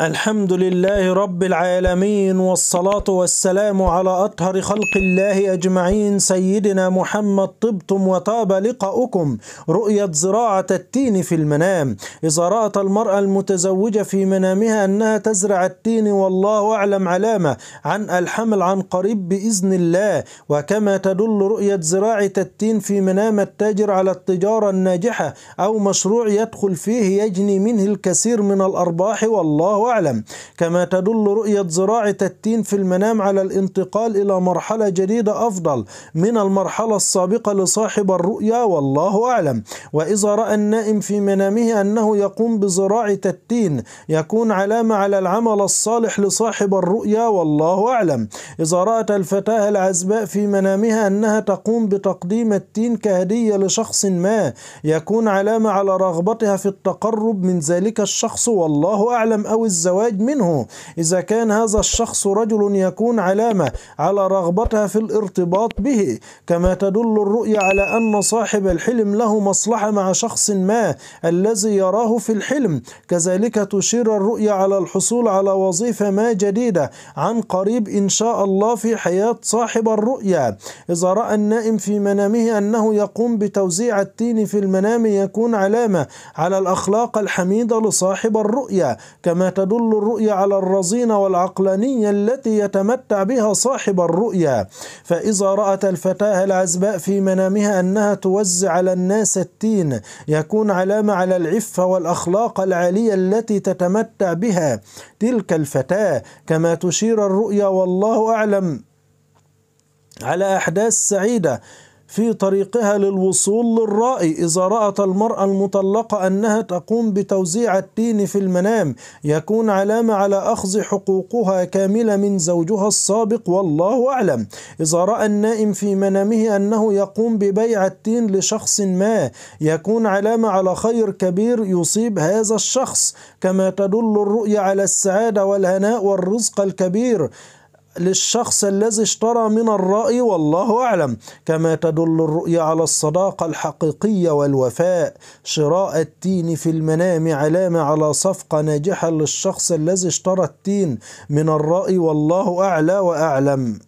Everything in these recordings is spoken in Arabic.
الحمد لله رب العالمين والصلاة والسلام على أطهر خلق الله أجمعين سيدنا محمد طبتم وطاب لقاؤكم رؤية زراعة التين في المنام إذا رأت المرأة المتزوجة في منامها أنها تزرع التين والله أعلم علامة عن الحمل عن قريب بإذن الله وكما تدل رؤية زراعة التين في منام التاجر على التجارة الناجحة أو مشروع يدخل فيه يجني منه الكثير من الأرباح والله أعلم كما تدل رؤية زراعة التين في المنام على الانتقال إلى مرحلة جديدة أفضل من المرحلة السابقة لصاحب الرؤيا والله أعلم وإذا رأى النائم في منامه أنه يقوم بزراعة التين يكون علامة على العمل الصالح لصاحب الرؤيا والله أعلم إذا رأت الفتاة العزباء في منامها أنها تقوم بتقديم التين كهدية لشخص ما يكون علامة على رغبتها في التقرب من ذلك الشخص والله أعلم أو الزواج منه إذا كان هذا الشخص رجل يكون علامة على رغبتها في الارتباط به كما تدل الرؤيا على أن صاحب الحلم له مصلحة مع شخص ما الذي يراه في الحلم كذلك تشير الرؤيا على الحصول على وظيفة ما جديدة عن قريب إن شاء الله في حياة صاحب الرؤيا إذا رأى النائم في منامه أنه يقوم بتوزيع التين في المنام يكون علامة على الأخلاق الحميدة لصاحب الرؤيا كما تدل الرؤيا على الرزينة والعقلانية التي يتمتع بها صاحب الرؤيا فإذا رأت الفتاة العزباء في منامها أنها توزع على الناس التين يكون علامة على العفة والأخلاق العالية التي تتمتع بها تلك الفتاة كما تشير الرؤيا والله أعلم على أحداث سعيدة في طريقها للوصول للرأي إذا رأت المرأة المطلقة أنها تقوم بتوزيع التين في المنام يكون علامة على أخذ حقوقها كاملة من زوجها السابق والله أعلم إذا رأى النائم في منامه أنه يقوم ببيع التين لشخص ما يكون علامة على خير كبير يصيب هذا الشخص كما تدل الرؤية على السعادة والهناء والرزق الكبير للشخص الذي اشترى من الرأي والله أعلم كما تدل الرؤيا على الصداقة الحقيقية والوفاء شراء التين في المنام علامة على صفقة ناجحة للشخص الذي اشترى التين من الرأي والله أعلى وأعلم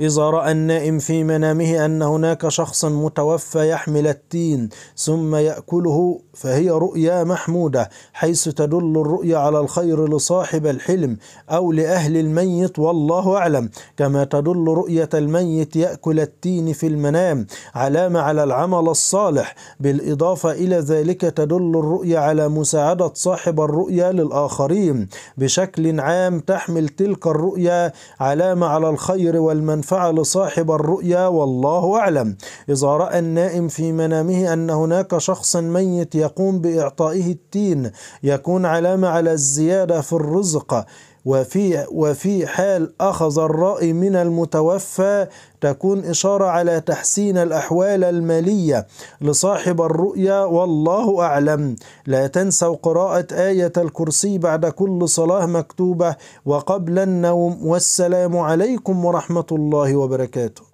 إذا رأى النائم في منامه أن هناك شخصا متوفى يحمل التين ثم يأكله فهي رؤيا محمودة حيث تدل الرؤيا على الخير لصاحب الحلم أو لأهل الميت والله أعلم كما تدل رؤية الميت يأكل التين في المنام علامة على العمل الصالح بالإضافة إلى ذلك تدل الرؤيا على مساعدة صاحب الرؤيا للآخرين بشكل عام تحمل تلك الرؤيا علامة على الخير والمنفعة فعل صاحب الرؤيا والله أعلم إذا رأى النائم في منامه أن هناك شخصا ميت يقوم بإعطائه التين يكون علامة على الزيادة في الرزق وفي وفي حال أخذ الرأي من المتوفى تكون إشارة على تحسين الأحوال المالية لصاحب الرؤيا والله أعلم لا تنسوا قراءة آية الكرسي بعد كل صلاة مكتوبة وقبل النوم والسلام عليكم ورحمة الله وبركاته